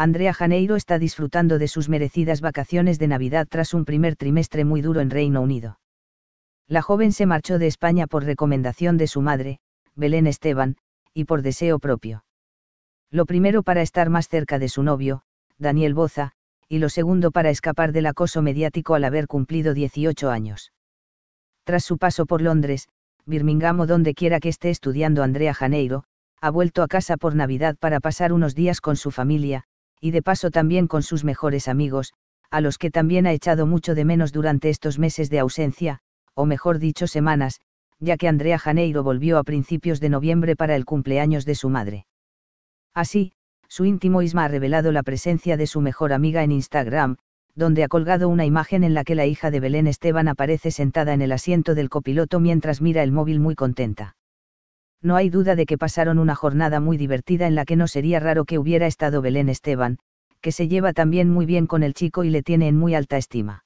Andrea Janeiro está disfrutando de sus merecidas vacaciones de Navidad tras un primer trimestre muy duro en Reino Unido. La joven se marchó de España por recomendación de su madre, Belén Esteban, y por deseo propio. Lo primero para estar más cerca de su novio, Daniel Boza, y lo segundo para escapar del acoso mediático al haber cumplido 18 años. Tras su paso por Londres, Birmingham o donde quiera que esté estudiando Andrea Janeiro, ha vuelto a casa por Navidad para pasar unos días con su familia, y de paso también con sus mejores amigos, a los que también ha echado mucho de menos durante estos meses de ausencia, o mejor dicho semanas, ya que Andrea Janeiro volvió a principios de noviembre para el cumpleaños de su madre. Así, su íntimo Isma ha revelado la presencia de su mejor amiga en Instagram, donde ha colgado una imagen en la que la hija de Belén Esteban aparece sentada en el asiento del copiloto mientras mira el móvil muy contenta no hay duda de que pasaron una jornada muy divertida en la que no sería raro que hubiera estado Belén Esteban, que se lleva también muy bien con el chico y le tiene en muy alta estima.